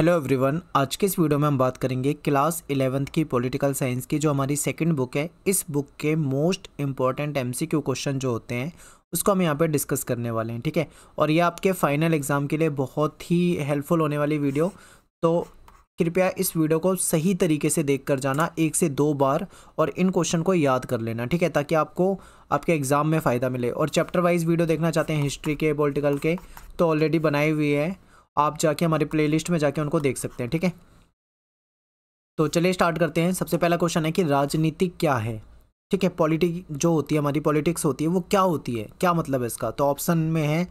hello everyone आज के इस वीडियो में हम बात करेंगे क्लास इलेवंथ की पॉलिटिकल साइंस की जो हमारी सेकंड बुक है इस बुक के मोस्ट इंपॉर्टेंट एमसीक्यू क्वेश्चन जो होते हैं उसको हम यहाँ पर डिस्कस करने वाले हैं ठीक है और ये आपके फाइनल एग्ज़ाम के लिए बहुत ही हेल्पफुल होने वाली वीडियो तो कृपया इस वीडियो को सही तरीके से देख कर जाना एक से दो बार और इन क्वेश्चन को याद कर लेना ठीक है ताकि आपको आपके एग्ज़ाम में फ़ायदा मिले और चैप्टर वाइज वीडियो देखना चाहते हैं हिस्ट्री के पॉलिटिकल के तो ऑलरेडी बनाई हुई है आप जाके हमारे प्ले में जाके उनको देख सकते हैं ठीक है तो चलिए स्टार्ट करते हैं सबसे पहला क्वेश्चन है कि राजनीति क्या है ठीक है पॉलिटिक जो होती है हमारी पॉलिटिक्स होती है वो क्या होती है क्या मतलब है इसका तो ऑप्शन में है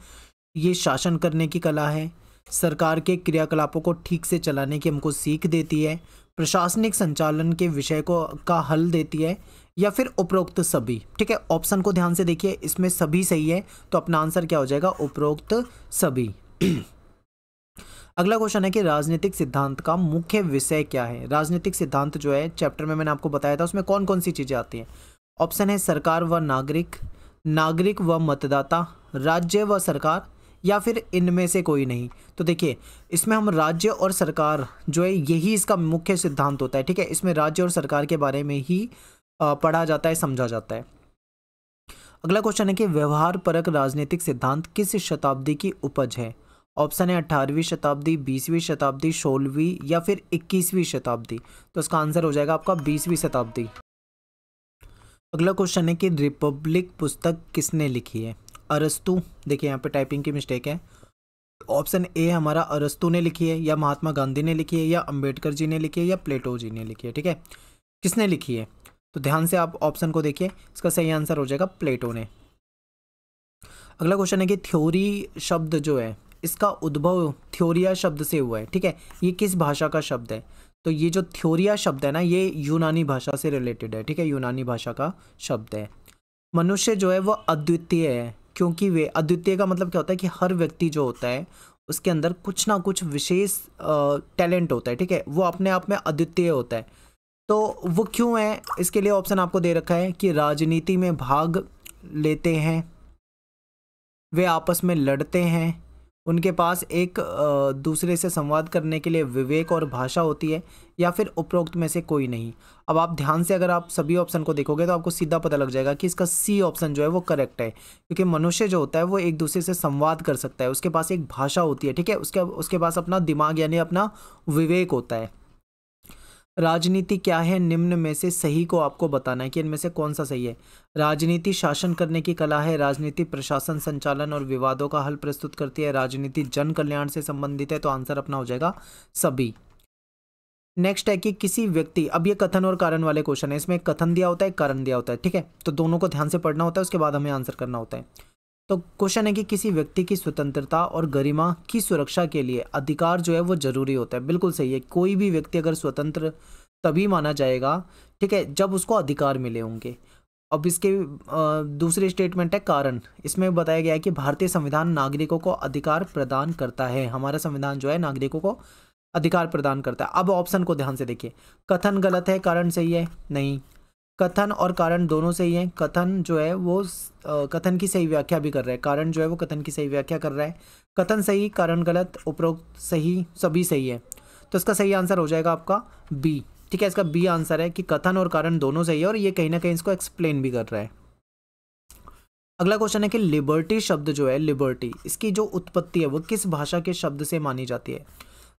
ये शासन करने की कला है सरकार के क्रियाकलापों को ठीक से चलाने की हमको सीख देती है प्रशासनिक संचालन के विषय को का हल देती है या फिर उपरोक्त सभी ठीक है ऑप्शन को ध्यान से देखिए इसमें सभी सही है तो अपना आंसर क्या हो जाएगा उपरोक्त सभी अगला क्वेश्चन है कि राजनीतिक सिद्धांत का मुख्य विषय क्या है राजनीतिक सिद्धांत जो है चैप्टर में मैंने आपको बताया था उसमें कौन कौन सी चीज़ें आती हैं ऑप्शन है सरकार व नागरिक नागरिक व मतदाता राज्य व सरकार या फिर इनमें से कोई नहीं तो देखिए इसमें हम राज्य और सरकार जो है यही इसका मुख्य सिद्धांत होता है ठीक है इसमें राज्य और सरकार के बारे में ही पढ़ा जाता है समझा जाता है अगला क्वेश्चन है कि व्यवहार परक राजनीतिक सिद्धांत किस शताब्दी की उपज है ऑप्शन है अठारहवीं शताब्दी बीसवीं शताब्दी सोलहवीं या फिर इक्कीसवीं शताब्दी तो इसका आंसर हो जाएगा आपका बीसवीं शताब्दी अगला क्वेश्चन है कि रिपब्लिक पुस्तक किसने लिखी है अरस्तु देखिए यहाँ पे टाइपिंग की मिस्टेक है ऑप्शन ए हमारा अरस्तु ने लिखी है या महात्मा गांधी ने लिखी है या अंबेडकर जी ने लिखी है या प्लेटो जी ने लिखी है ठीक है किसने लिखी है तो ध्यान से आप ऑप्शन को देखिए इसका सही आंसर हो जाएगा प्लेटो ने अगला क्वेश्चन है कि थ्योरी शब्द जो है इसका उद्भव थ्योरिया शब्द से हुआ है ठीक है ये किस भाषा का शब्द है तो ये जो थ्योरिया शब्द है ना ये यूनानी भाषा से रिलेटेड है ठीक है यूनानी भाषा का शब्द है मनुष्य जो है वो अद्वितीय है क्योंकि वे अद्वितीय का मतलब क्या होता है कि हर व्यक्ति जो होता है उसके अंदर कुछ ना कुछ विशेष टैलेंट होता है ठीक है वो अपने आप में अद्वितीय होता है तो वो क्यों है इसके लिए ऑप्शन आपको दे रखा है कि राजनीति में भाग लेते हैं वे आपस में लड़ते हैं उनके पास एक दूसरे से संवाद करने के लिए विवेक और भाषा होती है या फिर उपरोक्त में से कोई नहीं अब आप ध्यान से अगर आप सभी ऑप्शन को देखोगे तो आपको सीधा पता लग जाएगा कि इसका सी ऑप्शन जो है वो करेक्ट है क्योंकि मनुष्य जो होता है वो एक दूसरे से संवाद कर सकता है उसके पास एक भाषा होती है ठीक है उसके उसके पास अपना दिमाग यानी अपना विवेक होता है राजनीति क्या है निम्न में से सही को आपको बताना है कि इनमें से कौन सा सही है राजनीति शासन करने की कला है राजनीति प्रशासन संचालन और विवादों का हल प्रस्तुत करती है राजनीति जन कल्याण से संबंधित है तो आंसर अपना हो जाएगा सभी नेक्स्ट है कि किसी व्यक्ति अब ये कथन और कारण वाले क्वेश्चन है इसमें कथन दिया होता है कारण दिया होता है ठीक है तो दोनों को ध्यान से पढ़ना होता है उसके बाद हमें आंसर करना होता है तो क्वेश्चन है कि किसी व्यक्ति की स्वतंत्रता और गरिमा की सुरक्षा के लिए अधिकार जो है वो जरूरी होता है बिल्कुल सही है कोई भी व्यक्ति अगर स्वतंत्र तभी माना जाएगा ठीक है जब उसको अधिकार मिले होंगे अब इसके दूसरी स्टेटमेंट है कारण इसमें बताया गया है कि भारतीय संविधान नागरिकों को अधिकार प्रदान करता है हमारा संविधान जो है नागरिकों को अधिकार प्रदान करता है अब ऑप्शन को ध्यान से देखिए कथन गलत है कारण सही है नहीं कथन और कारण दोनों सही हैं कथन जो है वो कथन की सही व्याख्या भी कर रहा है कारण जो है वो कथन की सही व्याख्या कर रहा है कथन सही कारण गलत उपरोक्त सही सभी सही है तो इसका सही आंसर हो जाएगा आपका बी ठीक है इसका बी आंसर है कि कथन और कारण दोनों सही है और ये कहीं ना कहीं इसको एक्सप्लेन भी कर रहा है अगला क्वेश्चन है कि लिबर्टी शब्द जो है लिबर्टी इसकी जो उत्पत्ति है वो किस भाषा के शब्द से मानी जाती है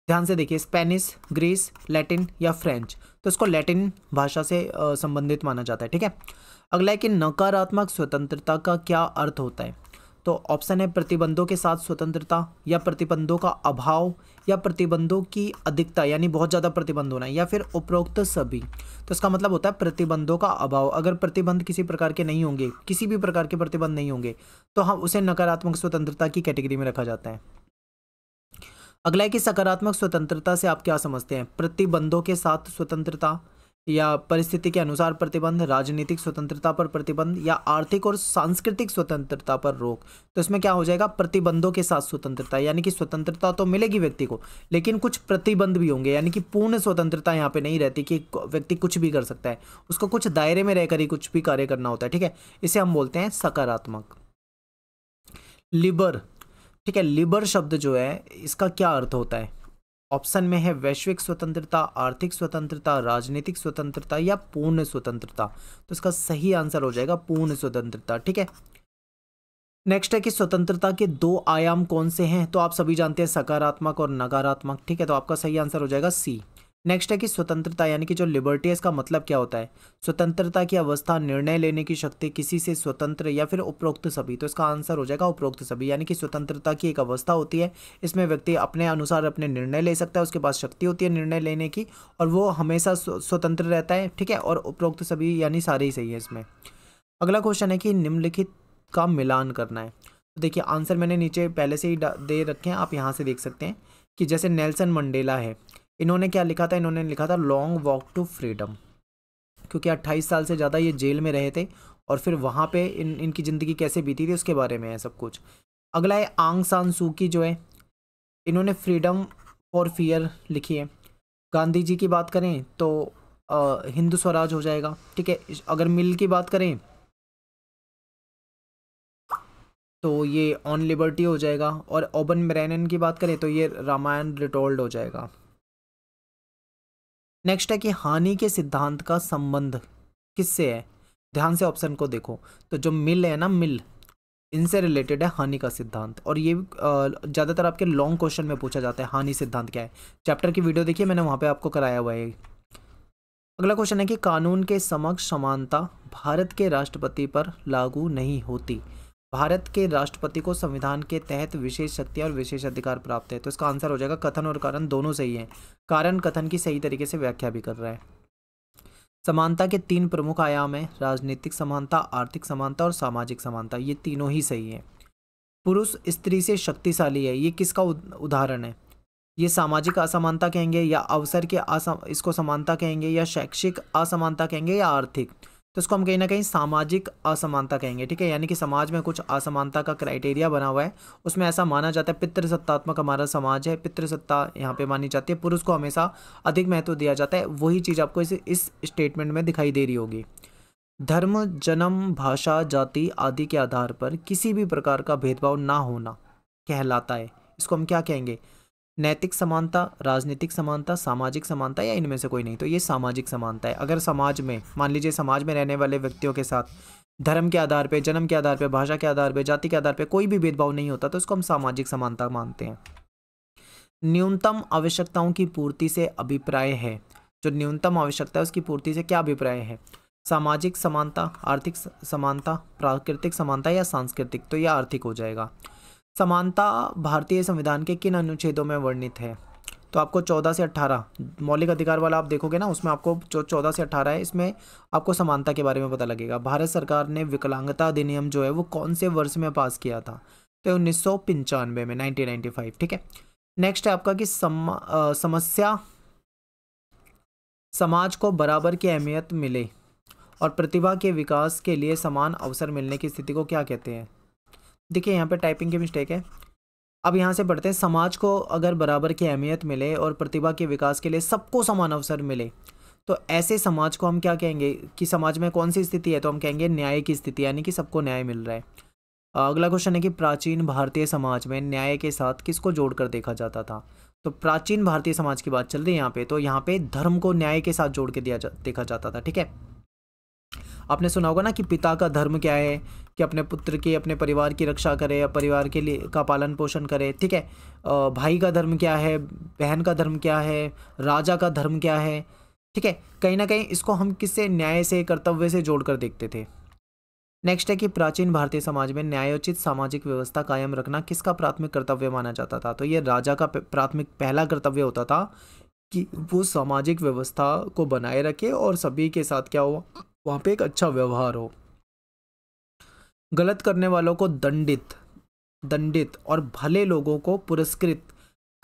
ध्यान से देखिए स्पेनिश ग्रीस लैटिन या फ्रेंच तो इसको लैटिन भाषा से संबंधित माना जाता है ठीक है अगला है कि नकारात्मक स्वतंत्रता का क्या अर्थ होता है तो ऑप्शन है प्रतिबंधों के साथ स्वतंत्रता या प्रतिबंधों का अभाव या प्रतिबंधों की अधिकता यानी बहुत ज़्यादा प्रतिबंध होना या फिर उपरोक्त सभी तो इसका मतलब होता है प्रतिबंधों का अभाव अगर प्रतिबंध किसी प्रकार के नहीं होंगे किसी भी प्रकार के प्रतिबंध नहीं होंगे तो हम हाँ, उसे नकारात्मक स्वतंत्रता की कैटेगरी में रखा जाता है अगला है कि सकारात्मक स्वतंत्रता से आप क्या समझते हैं प्रतिबंधों के साथ स्वतंत्रता या परिस्थिति के अनुसार प्रतिबंध राजनीतिक स्वतंत्रता पर प्रतिबंध या आर्थिक और सांस्कृतिक स्वतंत्रता पर रोक तो इसमें क्या हो जाएगा प्रतिबंधों के साथ स्वतंत्रता यानी कि स्वतंत्रता तो मिलेगी व्यक्ति को लेकिन कुछ प्रतिबंध भी होंगे यानी कि पूर्ण स्वतंत्रता यहाँ पे नहीं रहती कि व्यक्ति कुछ भी कर सकता है उसको कुछ दायरे में रहकर ही कुछ भी कार्य करना होता है ठीक है इसे हम बोलते हैं सकारात्मक लिबर ठीक है लिबर शब्द जो है इसका क्या अर्थ होता है ऑप्शन में है वैश्विक स्वतंत्रता आर्थिक स्वतंत्रता राजनीतिक स्वतंत्रता या पूर्ण स्वतंत्रता तो इसका सही आंसर हो जाएगा पूर्ण स्वतंत्रता ठीक है नेक्स्ट है कि स्वतंत्रता के दो आयाम कौन से हैं तो आप सभी जानते हैं सकारात्मक और नकारात्मक ठीक है तो आपका सही आंसर हो जाएगा सी नेक्स्ट है कि स्वतंत्रता यानी कि जो लिबर्टी है इसका मतलब क्या होता है स्वतंत्रता की अवस्था निर्णय लेने की शक्ति किसी से स्वतंत्र या फिर उपरोक्त सभी तो इसका आंसर हो जाएगा उपरोक्त सभी यानी कि स्वतंत्रता की एक अवस्था होती है इसमें व्यक्ति अपने अनुसार अपने निर्णय ले सकता है उसके पास शक्ति होती है निर्णय लेने की और वो हमेशा स्वतंत्र रहता है ठीक है और उपरोक्त सभी यानी सारे ही सही है इसमें अगला क्वेश्चन है कि निम्नलिखित का मिलान करना है तो देखिए आंसर मैंने नीचे पहले से ही दे रखे हैं आप यहाँ से देख सकते हैं कि जैसे नेल्सन मंडेला है इन्होंने क्या लिखा था इन्होंने लिखा था लॉन्ग वॉक टू फ्रीडम क्योंकि 28 साल से ज़्यादा ये जेल में रहे थे और फिर वहाँ पे इन इनकी ज़िंदगी कैसे बीती थी उसके बारे में है सब कुछ अगला है आंग सान सू की जो है इन्होंने फ्रीडम फॉर फियर लिखी है गांधी जी की बात करें तो हिंदू स्वराज हो जाएगा ठीक है अगर मिल की बात करें तो ये ऑन लिबर्टी हो जाएगा और ओबन ब्रैनन की बात करें तो ये रामायण रिटोल्ड हो जाएगा नेक्स्ट है कि हानि के सिद्धांत का संबंध किससे है ध्यान से ऑप्शन को देखो तो जो मिल है ना मिल इनसे रिलेटेड है हानि का सिद्धांत और ये ज़्यादातर आपके लॉन्ग क्वेश्चन में पूछा जाता है हानि सिद्धांत क्या है चैप्टर की वीडियो देखिए मैंने वहाँ पे आपको कराया हुआ है अगला क्वेश्चन है कि कानून के समक्ष समानता भारत के राष्ट्रपति पर लागू नहीं होती भारत के राष्ट्रपति को संविधान के तहत विशेष शक्ति और विशेष अधिकार प्राप्त है तो इसका आंसर हो जाएगा कथन और कारण दोनों सही है कारण कथन की सही तरीके से व्याख्या भी कर रहा है समानता के तीन प्रमुख आयाम हैं राजनीतिक समानता आर्थिक समानता और सामाजिक समानता ये तीनों ही सही है पुरुष स्त्री से शक्तिशाली है ये किसका उदाहरण है ये सामाजिक असमानता कहेंगे या अवसर के असम इसको समानता कहेंगे या शैक्षिक असमानता कहेंगे या आर्थिक तो इसको हम कहीं ना कहीं सामाजिक असमानता कहेंगे ठीक है यानी कि समाज में कुछ असमानता का क्राइटेरिया बना हुआ है उसमें ऐसा माना जाता है पितृसत्तात्मक हमारा समाज है पितृसत्ता यहाँ पे मानी जाती है पुरुष को हमेशा अधिक महत्व दिया जाता है वही चीज़ आपको इस इस स्टेटमेंट में दिखाई दे रही होगी धर्म जन्म भाषा जाति आदि के आधार पर किसी भी प्रकार का भेदभाव ना होना कहलाता है इसको हम क्या कहेंगे नैतिक समानता राजनीतिक समानता सामाजिक समानता या इनमें से कोई नहीं तो ये सामाजिक समानता है अगर समाज में मान लीजिए समाज में रहने वाले व्यक्तियों के साथ धर्म के आधार पर जन्म के आधार पर भाषा के आधार पर जाति के आधार पर कोई भी भेदभाव नहीं होता तो इसको हम सामाजिक समानता मानते हैं न्यूनतम आवश्यकताओं की पूर्ति से अभिप्राय है जो न्यूनतम आवश्यकता है उसकी पूर्ति से क्या अभिप्राय है सामाजिक समानता आर्थिक समानता प्राकृतिक समानता या सांस्कृतिक तो यह आर्थिक हो जाएगा समानता भारतीय संविधान के किन अनुच्छेदों में वर्णित है तो आपको चौदह से अट्ठारह मौलिक अधिकार वाला आप देखोगे ना उसमें आपको जो चौदह से अट्ठारह है इसमें आपको समानता के बारे में पता लगेगा भारत सरकार ने विकलांगता अधिनियम जो है वो कौन से वर्ष में पास किया था तो उन्नीस में नाइनटीन ठीक है नेक्स्ट है आपका कि सम, आ, समस्या समाज को बराबर की अहमियत मिले और प्रतिभा के विकास के लिए समान अवसर मिलने की स्थिति को क्या कहते हैं देखिए यहाँ पे टाइपिंग की मिस्टेक है अब यहाँ से बढ़ते हैं समाज को अगर बराबर की अहमियत मिले और प्रतिभा के विकास के लिए सबको समान अवसर मिले तो ऐसे समाज को हम क्या कहेंगे कि समाज में कौन सी स्थिति है तो हम कहेंगे न्याय की स्थिति यानी कि सबको न्याय मिल रहा है अगला क्वेश्चन है कि प्राचीन भारतीय समाज में न्याय के साथ किसको जोड़कर देखा जाता था तो प्राचीन भारतीय समाज की बात चल रही है यहाँ पे तो यहाँ पे धर्म को न्याय के साथ जोड़ के दिया जा देखा जाता था ठीक है आपने सुना होगा ना कि पिता का धर्म क्या है कि अपने पुत्र की अपने परिवार की रक्षा करे या परिवार के लिए का पालन पोषण करे ठीक है भाई का धर्म क्या है बहन का धर्म क्या है राजा का धर्म क्या है ठीक है कहीं ना कहीं इसको हम किससे न्याय से कर्तव्य से जोड़कर देखते थे नेक्स्ट है कि प्राचीन भारतीय समाज में न्यायोचित सामाजिक व्यवस्था कायम रखना किसका प्राथमिक कर्तव्य माना जाता था तो ये राजा का प्राथमिक पहला कर्तव्य होता था कि वो सामाजिक व्यवस्था को बनाए रखे और सभी के साथ क्या हो वहाँ पे एक अच्छा व्यवहार हो गलत करने वालों को दंडित दंडित और भले लोगों को पुरस्कृत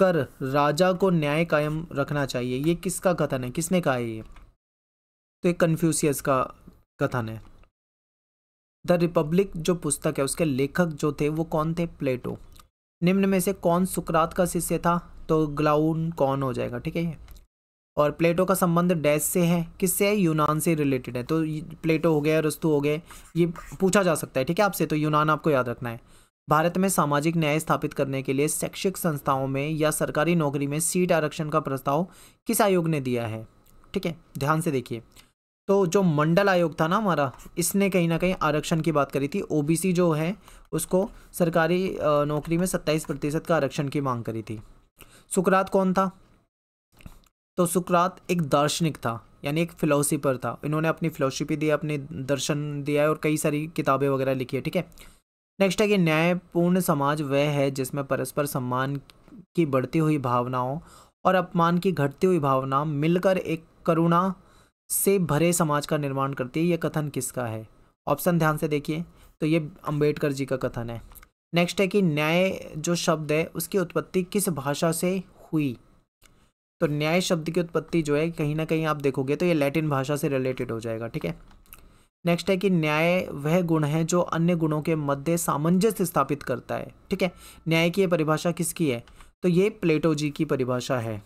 कर राजा को न्याय कायम रखना चाहिए ये किसका कथन है किसने कहा है ये तो ये कन्फ्यूसियस का कथन है द रिपब्लिक जो पुस्तक है उसके लेखक जो थे वो कौन थे प्लेटो निम्न में से कौन सुकरात का शिष्य था तो ग्लाउन कौन हो जाएगा ठीक है ये और प्लेटो का संबंध डैश से है किससे है यूनान से रिलेटेड है तो प्लेटो हो गया रस्तु हो गए ये पूछा जा सकता है ठीक है आपसे तो यूनान आपको याद रखना है भारत में सामाजिक न्याय स्थापित करने के लिए शैक्षिक संस्थाओं में या सरकारी नौकरी में सीट आरक्षण का प्रस्ताव किस आयोग ने दिया है ठीक है ध्यान से देखिए तो जो मंडल आयोग था ना हमारा इसने कहीं ना कहीं आरक्षण की बात करी थी ओबीसी जो है उसको सरकारी नौकरी में सत्ताईस प्रतिशत का आरक्षण की मांग करी थी सुकरात कौन था तो सुकरात एक दार्शनिक था यानी एक फ़िलोसफर था इन्होंने अपनी फ़िलोसफी दी अपने दर्शन दिया है और कई सारी किताबें वगैरह लिखी है ठीक है नेक्स्ट है कि न्यायपूर्ण समाज वह है जिसमें परस्पर सम्मान की बढ़ती हुई भावनाओं और अपमान की घटती हुई भावना मिलकर एक करुणा से भरे समाज का निर्माण करती है यह कथन किसका है ऑप्शन ध्यान से देखिए तो ये अंबेडकर जी का कथन है नेक्स्ट है कि न्याय जो शब्द है उसकी उत्पत्ति किस भाषा से हुई तो न्याय शब्द की उत्पत्ति जो है कहीं ना कहीं आप देखोगे तो ये लैटिन भाषा से रिलेटेड हो जाएगा ठीक है नेक्स्ट है कि न्याय वह गुण है जो अन्य गुणों के मध्य सामंजस्य स्थापित करता है ठीक है न्याय की यह परिभाषा किसकी है तो ये प्लेटो जी की परिभाषा है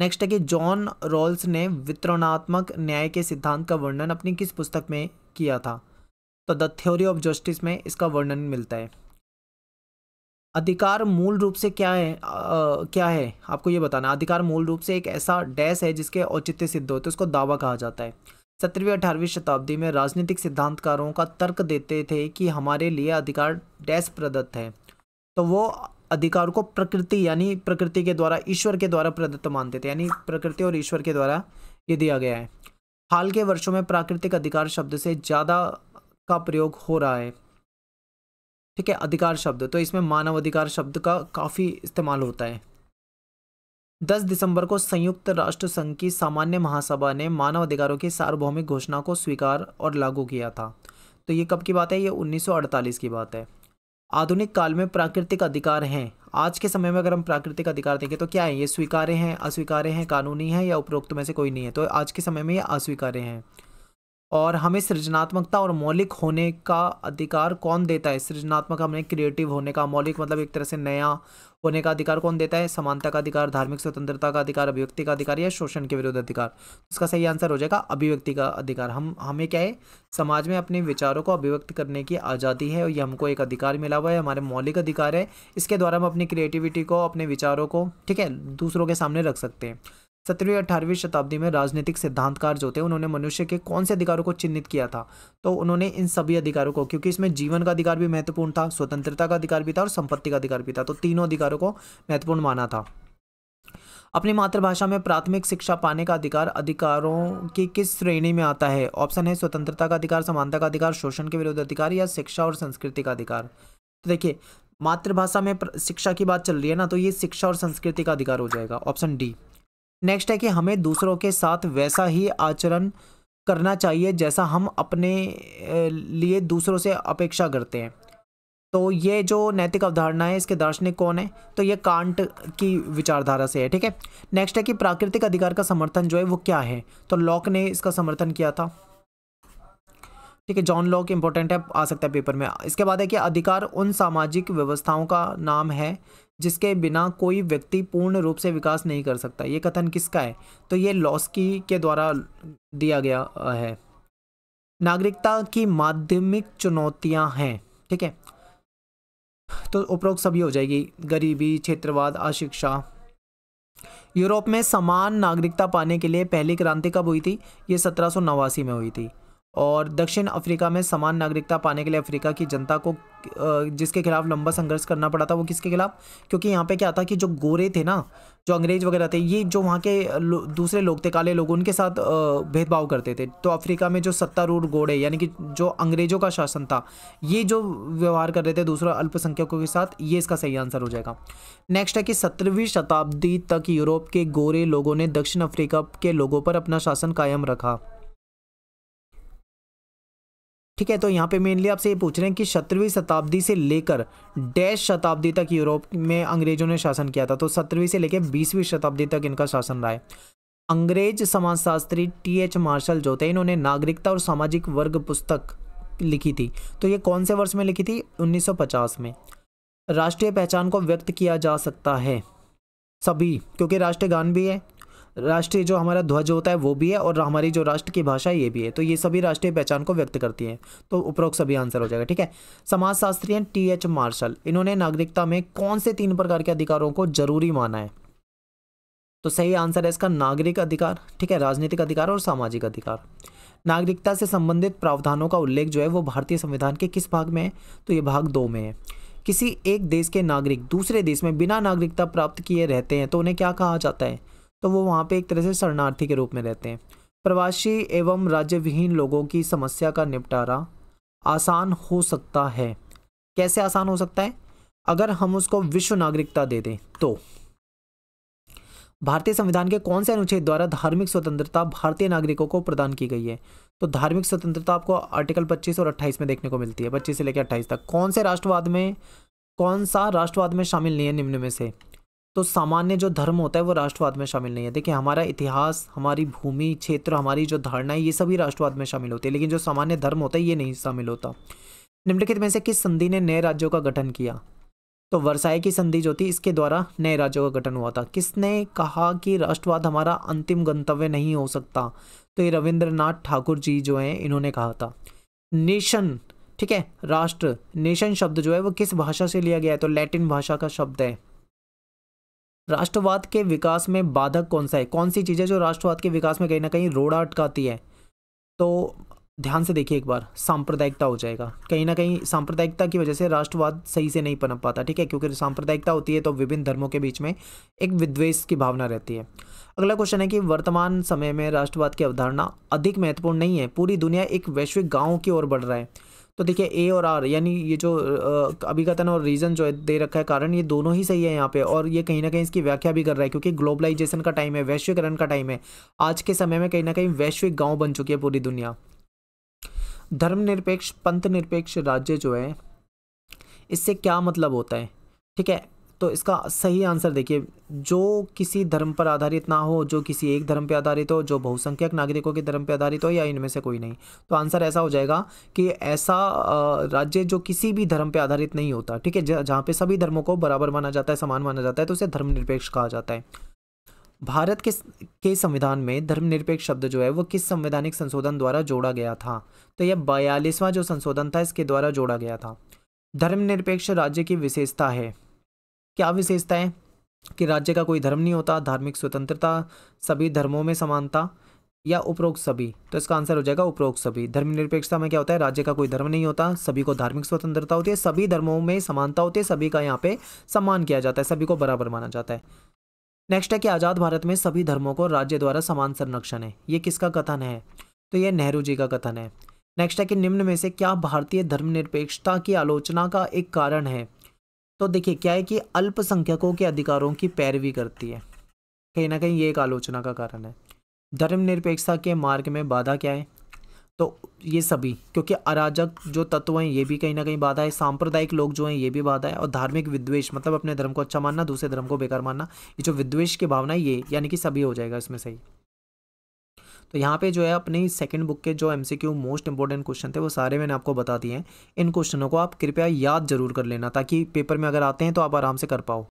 नेक्स्ट है कि जॉन रॉल्स ने वितरणात्मक न्याय के सिद्धांत का वर्णन अपनी किस पुस्तक में किया था तो द थ्योरी ऑफ जस्टिस में इसका वर्णन मिलता है अधिकार मूल रूप से क्या है आ, क्या है आपको ये बताना अधिकार मूल रूप से एक ऐसा डैश है जिसके औचित्य सिद्ध होते हैं उसको दावा कहा जाता है सत्रहवीं अठारहवीं शताब्दी में राजनीतिक सिद्धांतकारों का तर्क देते थे कि हमारे लिए अधिकार डैश प्रदत्त है तो वो अधिकार को प्रकृति यानी प्रकृति के द्वारा ईश्वर के द्वारा प्रदत्त मानते थे यानी प्रकृति और ईश्वर के द्वारा ये दिया गया है हाल के वर्षों में प्राकृतिक अधिकार शब्द से ज़्यादा का प्रयोग हो रहा है ठीक है अधिकार शब्द तो इसमें मानव अधिकार शब्द का काफ़ी इस्तेमाल होता है 10 दिसंबर को संयुक्त राष्ट्र संघ की सामान्य महासभा ने मानव अधिकारों की सार्वभौमिक घोषणा को स्वीकार और लागू किया था तो ये कब की बात है ये 1948 की बात है आधुनिक काल में प्राकृतिक अधिकार हैं आज के समय में अगर हम प्राकृतिक अधिकार देखें तो क्या है ये स्वीकार्य हैं अस्वीकार्य हैं कानूनी हैं या उपरोक्त में से कोई नहीं है तो आज के समय में ये अस्वीकार्य हैं और हमें सृजनात्मकता और मौलिक होने का अधिकार कौन देता है सृजनात्मक हमें क्रिएटिव होने का मौलिक मतलब एक तरह से नया होने का अधिकार कौन देता है समानता का अधिकार धार्मिक स्वतंत्रता का अधिकार अभिव्यक्ति का अधिकार या शोषण के विरुद्ध अधिकार उसका सही आंसर हो जाएगा अभिव्यक्ति का अधिकार हम हमें क्या है समाज में अपने विचारों को अभिव्यक्त करने की आज़ादी है और ये हमको एक अधिकार मिला हुआ है हमारे मौलिक अधिकार है इसके द्वारा हम अपनी क्रिएटिविटी को अपने विचारों को ठीक है दूसरों के सामने रख सकते हैं सत्रहवीं अठारहवीं शताब्दी में राजनीतिक सिद्धांतकार जो थे उन्होंने मनुष्य के कौन से अधिकारों को चिन्हित किया था तो उन्होंने इन सभी अधिकारों को क्योंकि इसमें जीवन का अधिकार भी महत्वपूर्ण था स्वतंत्रता का अधिकार भी था और संपत्ति का अधिकार भी था तो तीनों अधिकारों को महत्वपूर्ण माना था अपनी मातृभाषा में प्राथमिक शिक्षा पाने का अधिकार अधिकारों की किस श्रेणी में आता है ऑप्शन है स्वतंत्रता का अधिकार समानता का अधिकार शोषण के विरुद्ध अधिकार या शिक्षा और संस्कृति का अधिकार तो देखिए मातृभाषा में शिक्षा की बात चल रही है ना तो ये शिक्षा और संस्कृति का अधिकार हो जाएगा ऑप्शन डी नेक्स्ट है कि हमें दूसरों के साथ वैसा ही आचरण करना चाहिए जैसा हम अपने लिए दूसरों से अपेक्षा करते हैं तो ये जो नैतिक अवधारणा है इसके दार्शनिक कौन है तो ये कांट की विचारधारा से है ठीक है नेक्स्ट है कि प्राकृतिक अधिकार का समर्थन जो है वो क्या है तो लॉक ने इसका समर्थन किया था ठीक है जॉन लॉक इंपॉर्टेंट है आ सकता है पेपर में इसके बाद है कि अधिकार उन सामाजिक व्यवस्थाओं का नाम है जिसके बिना कोई व्यक्ति पूर्ण रूप से विकास नहीं कर सकता ये कथन किसका है तो ये लॉस्की के द्वारा दिया गया है नागरिकता की माध्यमिक चुनौतियां हैं ठीक है तो उपरोक्त सभी हो जाएगी गरीबी क्षेत्रवाद अशिक्षा यूरोप में समान नागरिकता पाने के लिए पहली क्रांति कब हुई थी ये सत्रह में हुई थी और दक्षिण अफ्रीका में समान नागरिकता पाने के लिए अफ्रीका की जनता को जिसके खिलाफ लंबा संघर्ष करना पड़ा था वो किसके खिलाफ क्योंकि यहाँ पे क्या था कि जो गोरे थे ना जो अंग्रेज वगैरह थे ये जो वहाँ के दूसरे लोग थे काले लोग उनके साथ भेदभाव करते थे तो अफ्रीका में जो सत्तारूढ़ गोड़े यानी कि जो अंग्रेजों का शासन था ये जो व्यवहार कर रहे थे दूसरा अल्पसंख्यकों के साथ ये इसका सही आंसर हो जाएगा नेक्स्ट है कि सत्रहवीं शताब्दी तक यूरोप के गोरे लोगों ने दक्षिण अफ्रीका के लोगों पर अपना शासन कायम रखा ठीक है तो यहाँ पे मेनली आपसे ये पूछ रहे हैं कि सत्रहवीं शताब्दी से लेकर डैश शताब्दी तक यूरोप में अंग्रेजों ने शासन किया था तो सत्रहवीं से लेकर बीसवीं शताब्दी तक इनका शासन रहा है अंग्रेज समाजशास्त्री टी एच मार्शल जो थे इन्होंने नागरिकता और सामाजिक वर्ग पुस्तक लिखी थी तो ये कौन से वर्ष में लिखी थी 1950 में राष्ट्रीय पहचान को व्यक्त किया जा सकता है सभी क्योंकि राष्ट्रीय गान भी है राष्ट्रीय जो हमारा ध्वज होता है वो भी है और हमारी जो राष्ट्र की भाषा ये भी है तो ये सभी राष्ट्रीय पहचान को व्यक्त करती है तो उपरोक्त सभी आंसर हो जाएगा ठीक है समाजशास्त्री हैं टी एच मार्शल इन्होंने नागरिकता में कौन से तीन प्रकार के अधिकारों को जरूरी माना है तो सही आंसर है इसका नागरिक अधिकार ठीक है राजनीतिक अधिकार और सामाजिक अधिकार नागरिकता से संबंधित प्रावधानों का उल्लेख जो है वो भारतीय संविधान के किस भाग में है तो ये भाग दो में है किसी एक देश के नागरिक दूसरे देश में बिना नागरिकता प्राप्त किए रहते हैं तो उन्हें क्या कहा जाता है तो वो वहाँ पे एक तरह से शरणार्थी के रूप में रहते हैं प्रवासी एवं राज्य विहीन लोगों की समस्या का निपटारा आसान हो सकता है कैसे आसान हो सकता है अगर हम उसको विश्व नागरिकता दे दें तो भारतीय संविधान के कौन से अनुच्छेद द्वारा धार्मिक स्वतंत्रता भारतीय नागरिकों को प्रदान की गई है तो धार्मिक स्वतंत्रता आपको आर्टिकल 25 और 28 में देखने को मिलती है 25 से लेकर 28 तक कौन से राष्ट्रवाद में कौन सा राष्ट्रवाद में शामिल नहीं है निम्न में से तो सामान्य जो धर्म होता है वो राष्ट्रवाद में शामिल नहीं है देखिए हमारा इतिहास हमारी भूमि क्षेत्र हमारी जो धारणा है ये सभी राष्ट्रवाद में शामिल होती है लेकिन जो सामान्य धर्म होता है ये नहीं शामिल होता निम्नलिखित में से किस संधि ने नए राज्यों का गठन किया तो वर्षाए की संधि जो थी इसके द्वारा नए राज्यों का गठन हुआ था किसने कहा कि राष्ट्रवाद हमारा अंतिम गंतव्य नहीं हो सकता तो ये रविंद्रनाथ ठाकुर जी जो हैं इन्होंने कहा था नेशन ठीक है राष्ट्र नेशन शब्द जो है वो किस भाषा से लिया गया है तो लैटिन भाषा का शब्द है राष्ट्रवाद के विकास में बाधक कौन सा है कौन सी चीज़ें जो राष्ट्रवाद के विकास में कहीं ना कहीं रोड़ा अटकाती है तो ध्यान से देखिए एक बार सांप्रदायिकता हो जाएगा कहीं ना कहीं सांप्रदायिकता की वजह से राष्ट्रवाद सही से नहीं पनप पाता ठीक है क्योंकि सांप्रदायिकता होती है तो विभिन्न धर्मों के बीच में एक विद्वेष की भावना रहती है अगला क्वेश्चन है कि वर्तमान समय में राष्ट्रवाद की अवधारणा अधिक महत्वपूर्ण नहीं है पूरी दुनिया एक वैश्विक गाँव की ओर बढ़ रहा है तो देखिए ए और आर यानी ये जो अभिगतन और रीज़न जो है दे रखा है कारण ये दोनों ही सही है यहाँ पे और ये कहीं ना कहीं इसकी व्याख्या भी कर रहा है क्योंकि ग्लोबलाइजेशन का टाइम है वैश्वीकरण का टाइम है आज के समय में कहीं ना कहीं वैश्विक गाँव बन चुकी है पूरी दुनिया धर्मनिरपेक्ष पंथ निरपेक्ष राज्य जो है इससे क्या मतलब होता है ठीक है तो इसका सही आंसर देखिए जो किसी धर्म पर आधारित ना हो जो किसी एक धर्म पर आधारित हो जो बहुसंख्यक नागरिकों के धर्म पर आधारित हो या इनमें से कोई नहीं तो आंसर ऐसा हो जाएगा कि ऐसा राज्य जो किसी भी धर्म पर आधारित नहीं होता ठीक है जहाँ पे सभी धर्मों को बराबर माना जाता है समान माना जाता है तो उसे धर्मनिरपेक्ष कहा जाता है भारत के के संविधान में धर्मनिरपेक्ष शब्द जो है वो किस संवैधानिक संशोधन द्वारा जोड़ा गया था तो यह बयालीसवां जो संशोधन था इसके द्वारा जोड़ा गया था धर्मनिरपेक्ष राज्य की विशेषता है क्या विशेषताएं कि राज्य का कोई धर्म नहीं होता धार्मिक स्वतंत्रता सभी धर्मों में समानता या उपरोक्त सभी तो इसका आंसर हो जाएगा उपरोक्त सभी धर्मनिरपेक्षता में क्या होता है राज्य का कोई धर्म नहीं होता सभी को धार्मिक स्वतंत्रता होती है सभी धर्मों में समानता होती है सभी का यहाँ पे सम्मान किया जाता है सभी को बराबर माना जाता है नेक्स्ट है कि आज़ाद भारत में सभी धर्मों को राज्य द्वारा समान संरक्षण है ये किसका कथन है तो ये नेहरू जी का कथन है नेक्स्ट है कि निम्न में से क्या भारतीय धर्मनिरपेक्षता की आलोचना का एक कारण है तो देखिए क्या है कि अल्पसंख्यकों के अधिकारों की पैरवी करती है कहीं ना कहीं ये एक आलोचना का कारण है धर्मनिरपेक्षता के मार्ग में बाधा क्या है तो ये सभी क्योंकि अराजक जो तत्व हैं ये भी कहीं ना कहीं बाधा है सांप्रदायिक लोग जो हैं ये भी बाधा है और धार्मिक विद्वेष मतलब अपने धर्म को अच्छा मानना दूसरे धर्म को बेकार मानना ये जो विद्वेष की भावना है ये यानी कि सभी हो जाएगा इसमें सही तो यहाँ पे जो है अपनी सेकंड बुक के जो एमसीक्यू मोस्ट इंपॉर्टेंट क्वेश्चन थे वो सारे मैंने आपको बता दिए हैं इन क्वेश्चनों को आप कृपया याद जरूर कर लेना ताकि पेपर में अगर आते हैं तो आप आराम से कर पाओ